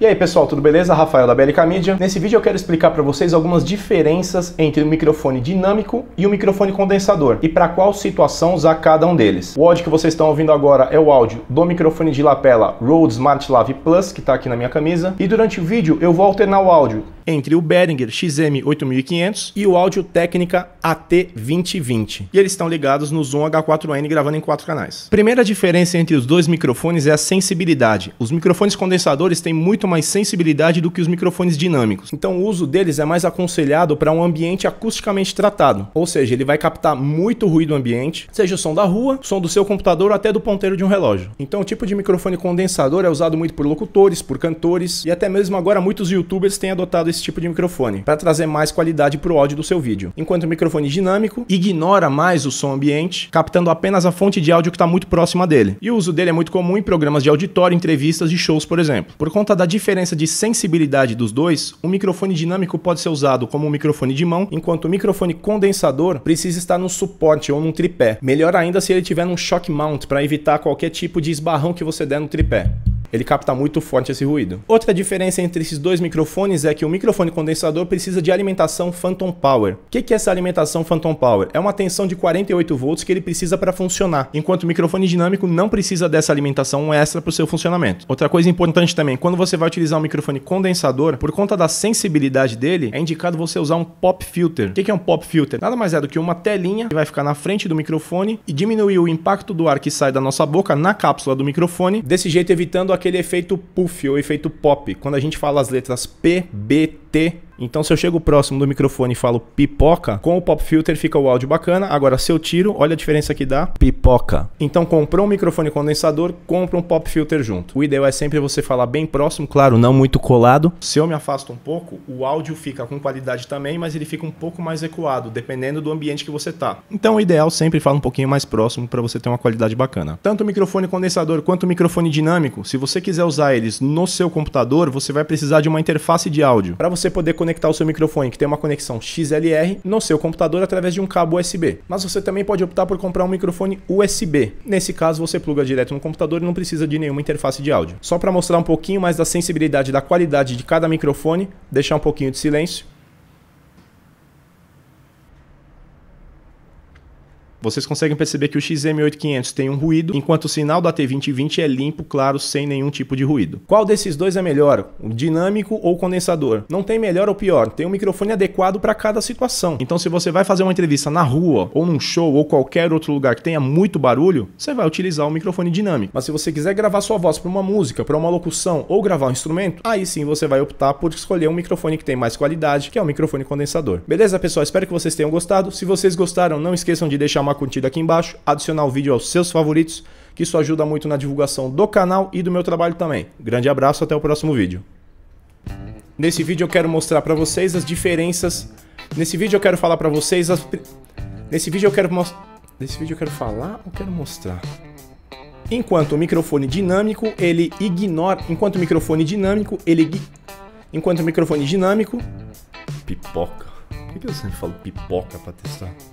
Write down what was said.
E aí pessoal, tudo beleza? Rafael da Bélica Media. Nesse vídeo eu quero explicar para vocês algumas diferenças entre o microfone dinâmico e o microfone condensador e para qual situação usar cada um deles. O áudio que vocês estão ouvindo agora é o áudio do microfone de lapela Rode Smart Plus, que está aqui na minha camisa, e durante o vídeo eu vou alternar o áudio entre o Behringer XM8500 e o áudio técnica AT2020. E eles estão ligados no Zoom H4n gravando em quatro canais. Primeira diferença entre os dois microfones é a sensibilidade. Os microfones condensadores têm muito mais sensibilidade do que os microfones dinâmicos. Então o uso deles é mais aconselhado para um ambiente acusticamente tratado, ou seja, ele vai captar muito ruído ambiente, seja o som da rua, o som do seu computador ou até do ponteiro de um relógio. Então o tipo de microfone condensador é usado muito por locutores, por cantores e até mesmo agora muitos youtubers têm adotado esse tipo de microfone para trazer mais qualidade para o áudio do seu vídeo. Enquanto o microfone dinâmico ignora mais o som ambiente, captando apenas a fonte de áudio que está muito próxima dele. E o uso dele é muito comum em programas de auditório, entrevistas e shows, por exemplo, por conta da diferença de sensibilidade dos dois, o microfone dinâmico pode ser usado como um microfone de mão, enquanto o microfone condensador precisa estar num suporte ou num tripé. Melhor ainda se ele tiver num shock mount para evitar qualquer tipo de esbarrão que você der no tripé. Ele capta muito forte esse ruído. Outra diferença entre esses dois microfones é que o microfone condensador precisa de alimentação phantom power. O que, que é essa alimentação phantom power? É uma tensão de 48 volts que ele precisa para funcionar, enquanto o microfone dinâmico não precisa dessa alimentação extra para o seu funcionamento. Outra coisa importante também, quando você vai utilizar um microfone condensador, por conta da sensibilidade dele, é indicado você usar um pop filter. O que, que é um pop filter? Nada mais é do que uma telinha que vai ficar na frente do microfone e diminuir o impacto do ar que sai da nossa boca na cápsula do microfone, desse jeito evitando a aquele efeito puff ou efeito pop. Quando a gente fala as letras P, B, T, então, se eu chego próximo do microfone e falo pipoca, com o pop filter fica o áudio bacana. Agora, se eu tiro, olha a diferença que dá. Pipoca. Então, comprou um microfone condensador, compra um pop filter junto. O ideal é sempre você falar bem próximo, claro, não muito colado. Se eu me afasto um pouco, o áudio fica com qualidade também, mas ele fica um pouco mais ecoado, dependendo do ambiente que você tá. Então, o ideal sempre fala um pouquinho mais próximo para você ter uma qualidade bacana. Tanto o microfone condensador quanto o microfone dinâmico, se você quiser usar eles no seu computador, você vai precisar de uma interface de áudio para você poder conectar conectar o seu microfone que tem uma conexão XLR no seu computador através de um cabo USB. Mas você também pode optar por comprar um microfone USB. Nesse caso, você pluga direto no computador e não precisa de nenhuma interface de áudio. Só para mostrar um pouquinho mais da sensibilidade da qualidade de cada microfone, deixar um pouquinho de silêncio Vocês conseguem perceber que o XM8500 tem um ruído, enquanto o sinal da T2020 é limpo, claro, sem nenhum tipo de ruído. Qual desses dois é melhor? O dinâmico ou condensador? Não tem melhor ou pior, tem um microfone adequado para cada situação. Então se você vai fazer uma entrevista na rua, ou num show, ou qualquer outro lugar que tenha muito barulho, você vai utilizar o microfone dinâmico. Mas se você quiser gravar sua voz para uma música, para uma locução ou gravar um instrumento, aí sim você vai optar por escolher um microfone que tem mais qualidade, que é o microfone condensador. Beleza, pessoal? Espero que vocês tenham gostado. Se vocês gostaram, não esqueçam de deixar uma uma curtida aqui embaixo, adicionar o vídeo aos seus favoritos, que isso ajuda muito na divulgação do canal e do meu trabalho também. Grande abraço, até o próximo vídeo. Nesse vídeo eu quero mostrar para vocês as diferenças. Nesse vídeo eu quero falar para vocês as Nesse vídeo eu quero mostrar Nesse vídeo eu quero falar ou quero mostrar? Enquanto o microfone dinâmico, ele ignora, enquanto o microfone dinâmico, ele enquanto o microfone dinâmico pipoca. Por que eu sempre falo pipoca para testar?